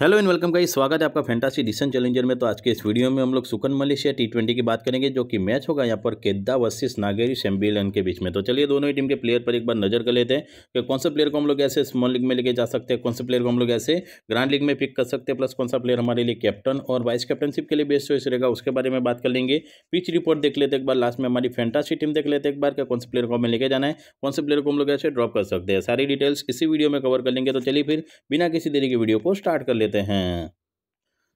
hello and welcome का स्वागत है आपका फैंटासी डिसन चैलेंजर में तो आज के इस वीडियो में हम लोग सुकन मलेशिया टी ट्वेंटी की बात करेंगे जो कि मैच होगा यहाँ पर केद्दा वर्सेस नागेरी शैम्बिलन के बीच में तो चलिए दोनों ही टीम के प्लेयर पर एक बार नजर कर लेते हैं कि कौन सा प्लेयर को हम लोग ऐसे स्मॉल लीग में लेके जा सकते हैं कौन से प्लेयर को हम लोग ऐसे ग्रांड लीग में पिक कर सकते हैं प्लस कौन सा प्लेयर हमारे लिए कैप्टन और वाइस कैप्टनशिप के लिए बेस्ट चॉइस रहेगा उसके बारे में बात कर लेंगे पिच रिपोर्ट देख लेते एक बार लास्ट में हमारी फैंटासी टीम देख लेते एक बार कि कौन से प्लेयर को हमें लेके जाना है कौन से प्लेयर को हम लोग ऐसे ड्रॉप कर सकते हैं सारी डिटेल्स इसी वीडियो में कवर कर लेंगे तो चलिए फिर बिना किसी देरी के वीडियो को स्टार्ट कर लेते लेते हैं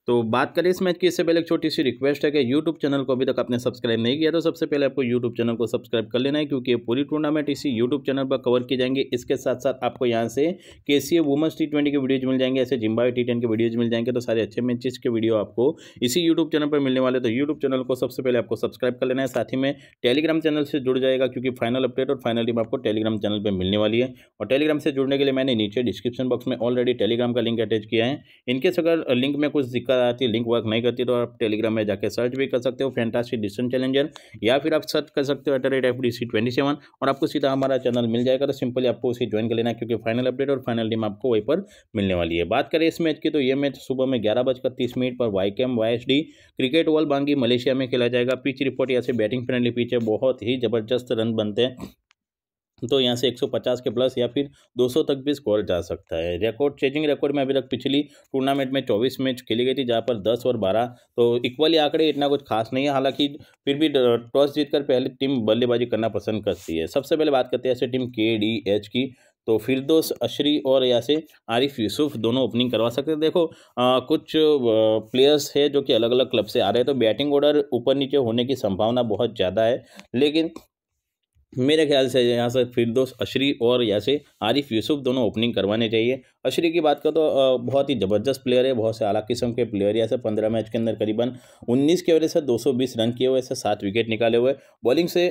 तो बात करें इस मैच की इससे पहले एक छोटी सी रिक्वेस्ट है कि यूट्यूब चैनल को अभी तक आपने सब्सक्राइब नहीं किया तो सबसे पहले आपको यूट्यूब चैनल को सब्सक्राइब कर लेना है क्योंकि ये पूरी टूर्नामेंट इसी यूट्यूब चैनल पर कवर की जाएंगे इसके साथ साथ आपको यहाँ से K C A women's T twenty के वीडियोज मिल जाएंगे ऐसे जिम्बावे टी टेन के वीडियोज मिल जाएंगे तो सारे अच्छे मैचेस के वीडियो आपको इसी यूट्यूब चैनल पर मिलने वाले तो यूट्यूब चैनल को सबसे पहले आपको सब्सक्राइब कर लेना है साथ ही में टेलीग्राम चैनल से जुड़ जाएगा क्योंकि फाइनल अपडेट और फाइनल टीम आपको टेलीग्राम चैनल पर मिलने वाली है और टेलीग्राम से जुड़ने के लिए मैंने नीचे डिस्क्रिप्शन बॉक्स में ऑलरेडी टेलीग्राम का लिंक अटैच किया है इनकेस अगर लिंक में कुछ दिक्कत दिक्कत आती लिंक वर्क नहीं करती तो आप टेलीग्राम में जाकर सर्च भी कर सकते हो फैंटास्टिक डिस्टेंस चैलेंजर या फिर आप सर्च कर सकते हो at rate F D C twenty seven और आपको सीधा हमारा चैनल मिल जाएगा तो सिंपली आपको उसे ज्वाइन कर लेना क्योंकि फाइनल अपडेट और फाइनल टीम आपको वहीं पर मिलने वाली है बात करें इस मैच की तो ये मैच सुबह में ग्यारह बजकर तीस मिनट पर वाई कैम Y S D cricket world बांगी मलेशिया में खेला जाएगा पिच रिपोर्ट या से बैटिंग फ्रेंडली पिच है बहुत ही ज़बरदस्त रन बनते हैं तो यहाँ से 150 के प्लस या फिर 200 तक भी स्कोर जा सकता है रिकॉर्ड चेंजिंग रिकॉर्ड में अभी तक पिछली टूर्नामेंट में 24 मैच खेली गई थी जहाँ पर 10 और 12 तो इक्वली आंकड़े इतना कुछ खास नहीं है हालांकि फिर भी टॉस जीतकर पहले टीम बल्लेबाजी करना पसंद करती है सबसे पहले बात करते हैं ऐसे टीम के डी एच की तो फिर दोस्त अशरी और या से आरिफ यूसुफ दोनों ओपनिंग करवा सकते हैं देखो आ, कुछ प्लेयर्स है जो कि अलग अलग क्लब से आ रहे हैं तो बैटिंग ऑर्डर ऊपर नीचे होने की संभावना बहुत ज़्यादा है लेकिन मेरे ख्याल से यहाँ से फिरदौस अशरी और यहाँ से आरिफ यूसुफ दोनों ओपनिंग करवाने चाहिए अशरी की बात करो तो बहुत ही ज़बरदस्त प्लेयर है बहुत से अलग किस्म के प्लेयर यहाँ से पंद्रह मैच के अंदर करीबन उन्नीस के ओवरेज से दो सौ बीस रन किए हुए ऐसे सात विकेट निकाले हुए बॉलिंग से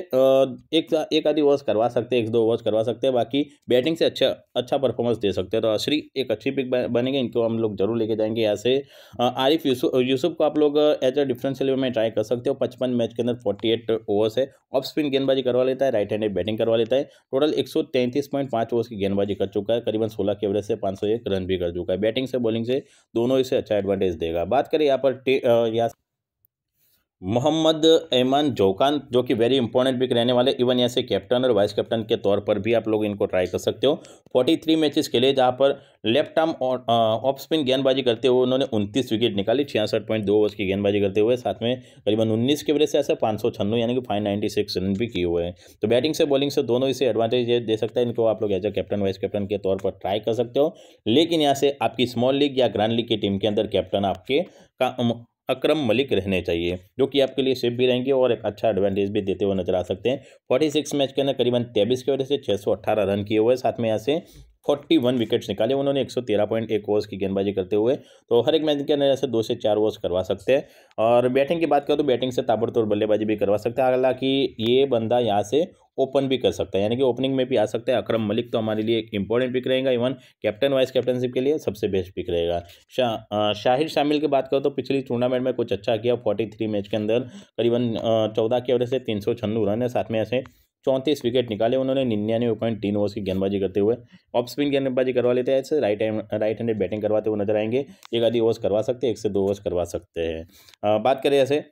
एक एक आधी ओवर्स करवा सकते हैं एक दो ओवर्स करवा सकते हैं बाकी बैटिंग से अच्छा अच्छा परफॉर्मेंस दे सकते हैं तो अशरी एक अच्छी पिक बनेंगे इनको हम लोग जरूर लेके जाएंगे यहाँ से आरिफ यूसुफ को आप लोग एज अ डिफरेंशियल में ट्राई कर सकते हो पचपन मैच के अंदर फोर्टी एट ओवर्स है ऑफ स्पिन गेंदबाजी करवा लेता है राइट हैंड बैटिंग करवा लेता है टोटल एक सौ तैंतीस पॉइंट पाँच ओवर्स की गेंदबाजी कर चुका है करीबन सोलह के ओवरेज से पाँच एक रन भी कर चुका है बैटिंग से बॉलिंग से दोनों इसे अच्छा एडवांटेज देगा बात करें यहाँ पर यहाँ मोहम्मद ऐमान जोकान जो कि वेरी इंपॉर्टेंट विक रहने वाले इवन यहाँ से कैप्टन और वाइस कैप्टन के तौर पर भी आप लोग इनको ट्राई कर सकते हो 43 मैचेस खेले जहाँ पर लेफ्ट आर्म ऑफ स्पिन गेंदबाजी करते हुए उन्होंने उनतीस विकेट निकाली छियासठ पॉइंट दो ओवर की गेंदबाजी करते हुए साथ में करीबन उन्नीस के वजह से ऐसे पाँच सौ यानी कि फाइव नाइन्टी सिक्स रन भी किए हुए हैं तो बैटिंग से बॉलिंग से दोनों इसे एडवांटेज दे सकता है इनको आप लोग as a captain vice captain के तौर पर ट्राई कर सकते हो लेकिन यहाँ से आपकी स्मॉल लीग या ग्रैंड लीग की टीम के अंदर कैप्टन आपके का अक्रम मलिक रहने चाहिए जो कि आपके लिए सेफ भी रहेंगे और एक अच्छा एडवांटेज भी देते हुए नजर आ सकते हैं 46 मैच के अंदर करीबन तेबीस की वजह से 618 रन किए हुए साथ में यहाँ से फोर्टी वन विकेट्स निकाले उन्होंने एक सौ तेरह पॉइंट एक ओवर्स की गेंदबाजी करते हुए तो हर एक मैच के अंदर ऐसे दो से चार ओवर्स करवा सकते हैं और बैटिंग की बात करें तो बैटिंग से ताबड़तोड़ बल्लेबाजी भी करवा सकते हैं हालांकि ये बंदा यहाँ से ओपन भी कर सकता है यानी कि ओपनिंग में भी आ सकता है अक्रम मलिक तो हमारे लिए एक इंपॉर्टेंट पिक रहेगा इवन कैप्टन वाइस कैप्टनशिप के लिए सबसे बेस्ट पिक रहेगा शा, शाहिर शामिल की बात करो तो पिछली टूर्नामेंट में कुछ अच्छा किया फोर्टी थ्री मैच के अंदर करीबन चौदह के ओवर से तीन सौ छन्नू रन है साथ में ऐसे चौंतीस विकेट निकाले उन्होंने निन्यानवे पॉइंट तीन ओवर्स की गेंदबाजी करते हुए ऑफ स्पिन गेंदबाजी करवा लेते हैं ऐसे right hand right handed batting करवाते हुए नजर आएंगे एक आधी ओवर्स करवा सकते हैं एक से दो ओवर्स करवा सकते हैं बात करें ऐसे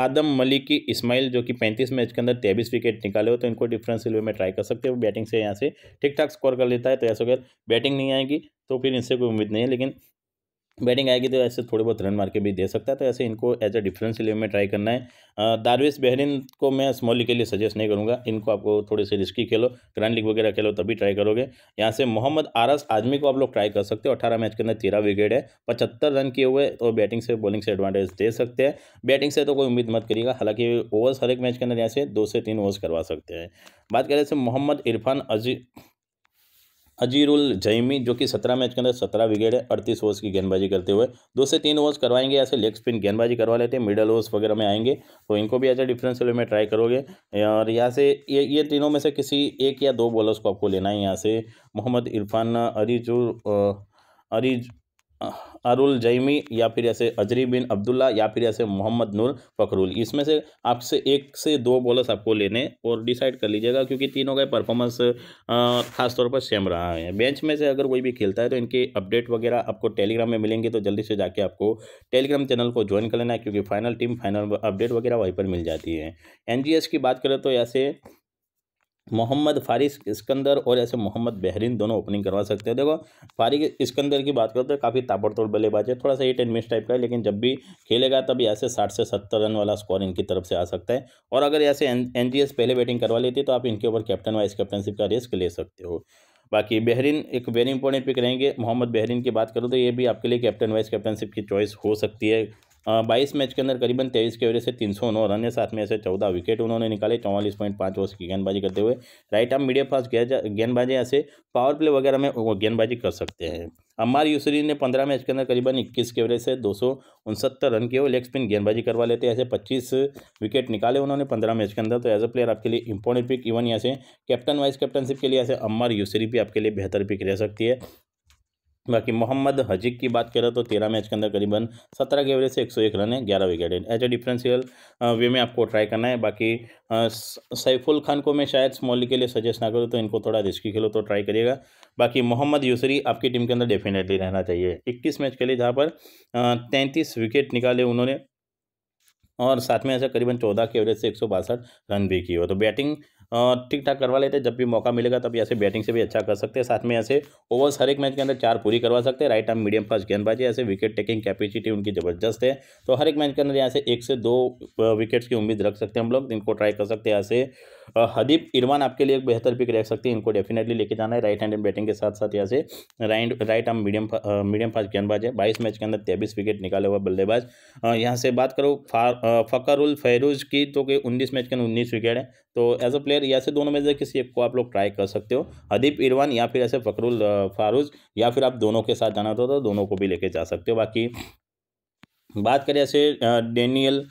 आदम मलिकी इस्माइल जो कि पैंतीस मैच के अंदर तेईस विकेट निकाले हो तो इनको डिफरेंस वे में ट्राई कर सकते हो बैटिंग से यहाँ से ठीक ठाक स्कोर कर लेता है तो ऐसा अगर बैटिंग नहीं आएगी तो फिर इनसे कोई उम्मीद नहीं है लेकिन बैटिंग आएगी तो ऐसे थोड़े बहुत रन मार के भी दे सकता है तो ऐसे इनको एज अ डिफरेंस लेवल में ट्राई करना है दारविस बहरीन को मैं स्मॉली के लिए सजेस्ट नहीं करूंगा इनको आपको थोड़े से रिस्की खेलो ग्रैंड लीग वगैरह खेलो तभी ट्राई करोगे यहाँ से मोहम्मद आरस आदमी को आप लोग ट्राई कर सकते हो अठारह मैच के अंदर तेरह विकेट है पचहत्तर रन किए हुए तो बैटिंग से बॉलिंग से एडवांटेज दे सकते हैं बैटिंग से तो कोई उम्मीद मत करिएगा हालांकि ओवर्स हर एक मैच के अंदर यहाँ से दो से तीन ओवर्स करवा सकते हैं बात करें से मोहम्मद इरफान अजी अजीरुल जैमी जो कि सत्रह मैच के अंदर सत्रह विकेट है अड़तीस ओवर्स की गेंदबाजी करते हुए दो से तीन ओवर्स करवाएंगे ऐसे लेग स्पिन गेंदबाजी करवा लेते हैं मिडल ओवर्स वगैरह में आएंगे तो इनको भी ऐसे डिफरेंस में ट्राई करोगे और यहाँ से ये ये तीनों में से किसी एक या दो बॉलर्स को आपको लेना है यहाँ से मोहम्मद इरफान अरीजू अरीज अरुल जैमी या फिर ऐसे अजरी बिन अब्दुल्ला या फिर ऐसे मोहम्मद नूर फखरुल इसमें से आपसे एक से दो बॉलर्स आपको लेने और डिसाइड कर लीजिएगा क्योंकि तीनों का परफॉर्मेंस खासतौर पर सेम रहा है बेंच में से अगर कोई भी खेलता है तो इनके अपडेट वगैरह आपको टेलीग्राम में मिलेंगे तो जल्दी से जाके आपको टेलीग्राम चैनल को ज्वाइन कर लेना है क्योंकि फाइनल टीम फाइनल अपडेट वगैरह वहीं पर मिल जाती है एन की बात करें तो ऐसे मोहम्मद फारिस इस्कंदर और ऐसे मोहम्मद बहरीन दोनों ओपनिंग करवा सकते हैं देखो फारिक इस्कंदर की बात करते हैं काफ़ी ताबड़तोड़ बल्लेबाज है थोड़ा सा एट एंड मिस टाइप का है लेकिन जब भी खेलेगा तब ऐसे साठ से सत्तर रन वाला स्कोर इनकी तरफ से आ सकता है और अगर ऐसे एन पहले बैटिंग करवा लेती है तो आप इनके ऊपर कैप्टन वाइस कैप्टनशिप का रिस्क ले सकते हो बाकी बहरीन एक वेरी इंपॉर्टेंट पिक रहेंगे मोहम्मद बहरीन की बात करूँ तो ये भी आपके लिए कैप्टन वाइस कैप्टनशिप की चॉइस हो सकती है बाईस मैच के अंदर करीबन तेईस के एवरेज से तीन सौ नौ रन है साथ में ऐसे चौदह विकेट उन्होंने निकाले चौवालीस पॉइंट पाँच ओवर की गेंदबाजी करते हुए राइट आर्म मीडियम फास्ट गेंदबाजी ऐसे पावर प्ले वगैरह में गेंदबाजी कर सकते हैं अम्मार यूसरी ने पंद्रह मैच के अंदर करीबन इक्कीस के एवरेज से दो सौ उनसत्तर रन किए और लेग स्पिन गेंदबाजी करवा लेते ऐसे पच्चीस विकेट निकाले उन्होंने पंद्रह मैच के अंदर तो एज अ प्लेयर आपके लिए इंपॉर्टेंट पिक इवन यहाँ से कैप्टन वाइस कैप्टनशिप के लिए ऐसे अम्मार यूसरी भी आपके लिए बेहतर पिक रह सकती है बाकी मोहम्मद हजिक की बात करें तो तेरह मैच के अंदर करीबन सत्रह के एवरेज से एक सौ एक रन है ग्यारह विकेट है एज ए डिफ्रेंशियल वे में आपको ट्राई करना है बाकी सैफुल खान को मैं शायद स्मॉली के लिए सजेस्ट ना करूँ तो इनको थोड़ा रिस्की खेलो तो ट्राई करिएगा बाकी मोहम्मद यूसरी आपकी टीम के अंदर डेफिनेटली रहना चाहिए इक्कीस मैच खेले जहाँ पर तैंतीस विकेट निकाले उन्होंने और साथ में ऐसे करीबन चौदह के एवरेज से एक रन भी किए हो तो बैटिंग ठीक ठाक करवा लेते हैं जब भी मौका मिलेगा तब ऐसे बैटिंग से भी अच्छा कर सकते हैं साथ में ऐसे ओवर्स हर एक मैच के अंदर चार पूरी करवा सकते हैं राइट आर्म मीडियम फास्ट गेंदबाजी ऐसे विकेट टेकिंग कैपेसिटी उनकी ज़बरदस्त है तो हर एक मैच के अंदर यहाँ से एक से दो विकेट्स की उम्मीद रख सकते हैं हम लोग इनको ट्राई कर सकते हैं ऐसे हदीप इरवान आपके लिए एक बेहतर पिक रह सकती है इनको डेफिनेटली लेके जाना है राइट हैंड बैटिंग के साथ साथ यहाँ से right right arm medium medium fast गेंदबाज है बाईस मैच के अंदर तेईस विकेट निकाले हुआ बल्लेबाज यहाँ से बात करो फ़करुल फैरोज की तो कि उन्नीस मैच के अंदर उन्नीस विकेट है तो एज अ प्लेयर या से दोनों में से किसी एक को आप लोग ट्राई कर सकते हो अदीप इरवान या फिर ऐसे फ़करुल फारूज या फिर आप दोनों के साथ जाना तो दोनों को भी लेके जा सकते हो बाकी बात करें ऐसे डेनियल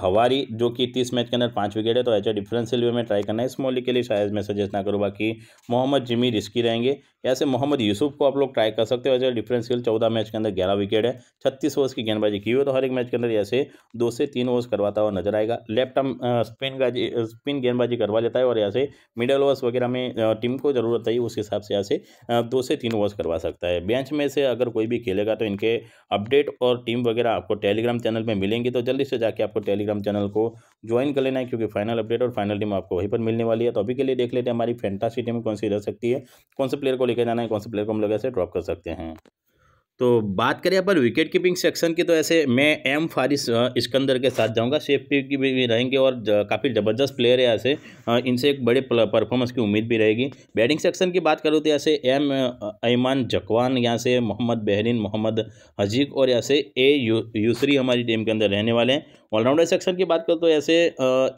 हवारी जो कि तीस मैच के अंदर पाँच विकेट है तो एज ए वे में ट्राई करना है स्मॉली के लिए शायद मैं सजेस्ट ना करूँ बाकी मोहम्मद जिमी रिस्की रहेंगे ऐसे मोहम्मद यूसुफ को आप लोग ट्राई कर सकते हो डिफरेंस डिफरेंशियल चौदह मैच के अंदर ग्यारह विकेट है छत्तीस ओवर्स की गेंदबाजी की हुई तो हर एक मैच के अंदर ऐसे दो से तीन ओवर्स करवाता हुआ नजर आएगा लेफ्ट आर्म स्पिन का स्पिन गेंदबाजी करवा लेता है और ऐसे मिडल ओवर्स वगैरह में टीम को ज़रूरत है उस हिसाब से ऐसे दो से तीन ओवर्स करवा सकता है बेंच में से अगर कोई भी खेलेगा तो इनके अपडेट और टीम वगैरह आपको टेलीग्राम चैनल में मिलेंगी तो जल्दी से जाके आपको टेलीग्राम चैनल को ज्वाइन कर लेना है क्योंकि फाइनल अपडेट और फाइनल टीम आपको वहीं पर मिलने वाली है तो अभी के लिए देख लेते हैं हमारी फैंटासी टीम कौन सी रह सकती है कौन से प्लेयर को लेकर जाना है कौन से प्लेयर को हम लोग ऐसे ड्रॉप कर सकते हैं तो बात करें अपन विकेट कीपिंग सेक्शन की तो ऐसे मैं एम फारिस इस्कंदर के साथ जाऊंगा शेफ की भी रहेंगे और काफ़ी ज़बरदस्त प्लेयर है ऐसे इनसे एक बड़े परफॉर्मेंस की उम्मीद भी रहेगी बैटिंग सेक्शन की बात करूँ तो ऐसे एम ऐमान जकवान यहाँ से मोहम्मद बहरीन मोहम्मद हजीक और यहाँ से ए यू, यूसरी हमारी टीम के अंदर रहने वाले हैं ऑलराउंडर सेक्शन की बात करूँ तो ऐसे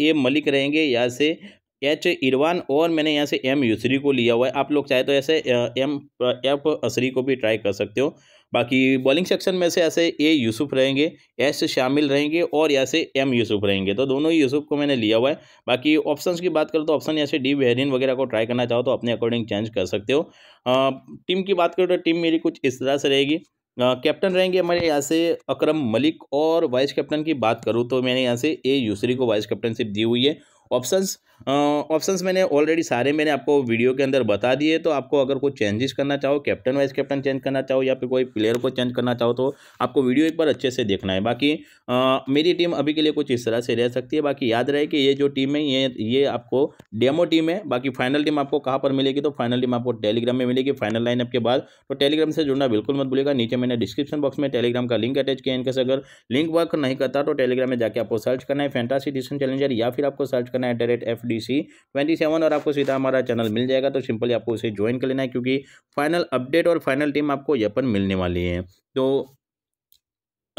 ए मलिक रहेंगे यहाँ से एच इरवान और मैंने यहाँ से एम यूसरी को लिया हुआ है आप लोग चाहे तो ऐसे एम एफ असरी को भी ट्राई कर सकते हो बाकी बॉलिंग सेक्शन में से ऐसे ए यूसुफ रहेंगे एस शामिल रहेंगे और यहाँ से एम यूसुफ रहेंगे तो दोनों ही यूसुफ को मैंने लिया हुआ है बाकी ऑप्शंस की बात करूँ तो ऑप्शन यहाँ से डी बेहरीन वगैरह को ट्राई करना चाहो तो अपने अकॉर्डिंग चेंज कर सकते हो आ, टीम की बात करूँ तो टीम मेरी कुछ इस तरह से रहेगी कैप्टन रहेंगे हमारे यहाँ से अक्रम मलिक और वाइस कैप्टन की बात करूँ तो मैंने यहाँ से ए यूसरी को वाइस कैप्टनशिप दी हुई है ऑप्शंस ऑप्शंस uh, मैंने ऑलरेडी सारे मैंने आपको वीडियो के अंदर बता दिए तो आपको अगर कोई चेंजेस करना चाहो कैप्टन वाइज कैप्टन चेंज करना चाहो या फिर कोई प्लेयर को चेंज करना चाहो तो आपको वीडियो एक बार अच्छे से देखना है बाकी आ, uh, मेरी टीम अभी के लिए कुछ इस तरह से रह सकती है बाकी याद रहे कि ये जो टीम है ये ये आपको डेमो टीम है बाकी फाइनल टीम आपको कहाँ पर मिलेगी तो फाइनल टीम आपको टेलीग्राम में मिलेगी फाइनल लाइनअप के बाद तो टेलीग्राम से जुड़ना बिल्कुल मत भूलेगा नीचे मैंने डिस्क्रिप्शन बॉक्स में टेलीग्राम का लिंक अटैच किया इनके अगर लिंक वर्क नहीं करता तो टेलीग्राम में जाकर आपको सर्च करना है फैंटासी डिसन चैलेंजर या फिर आपको सर्च करना करना है at the rate F D C twenty seven और आपको सीधा हमारा चैनल मिल जाएगा तो सिंपली आपको उसे ज्वाइन कर लेना है क्योंकि फाइनल अपडेट और फाइनल टीम आपको यहाँ पर मिलने वाली है तो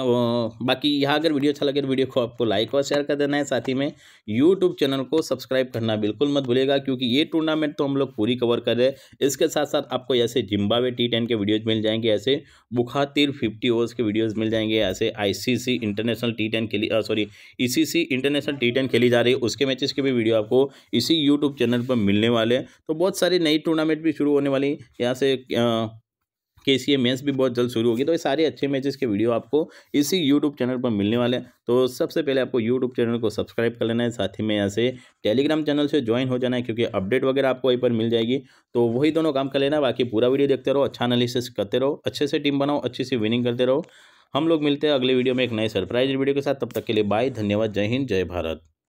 बाकी यहाँ अगर वीडियो अच्छा लगे तो वीडियो को आपको लाइक और शेयर कर देना है साथ ही में यूट्यूब चैनल को सब्सक्राइब करना बिल्कुल मत भूलिएगा क्योंकि ये टूर्नामेंट तो हम लोग पूरी कवर कर रहे हैं इसके साथ साथ आपको ऐसे जिम्बावे टी टेन के वीडियोज़ मिल जाएंगे ऐसे बुखातिर फिफ्टी ओवर्स के वीडियोज़ मिल जाएंगे ऐसे आई इंटरनेशनल टी टेन खेली sorry E international T ten खेली जा रही है उसके मैचेस के भी वीडियो आपको इसी यूट्यूब चैनल पर मिलने वाले हैं तो बहुत सारी नई टूर्नामेंट भी शुरू होने वाली यहाँ से के सी मेंस भी बहुत जल्द शुरू होगी तो ये सारे अच्छे मैचेस के वीडियो आपको इसी यूट्यूब चैनल पर मिलने वाले हैं तो सबसे पहले आपको यूट्यूब चैनल को सब्सक्राइब कर लेना है साथ ही में यहाँ से टेलीग्राम चैनल से ज्वाइन हो जाना है क्योंकि अपडेट वगैरह आपको वहीं पर मिल जाएगी तो वही दोनों काम कर लेना बाकी पूरा वीडियो देखते रहो अच्छा एनालिसिस करते रहो अच्छे से टीम बनाओ अच्छी सी विनिंग करते रहो हम लोग मिलते हैं अगले वीडियो में एक नए सरप्राइज वीडियो के साथ तब तक के लिए बाय धन्यवाद जय हिंद जय भारत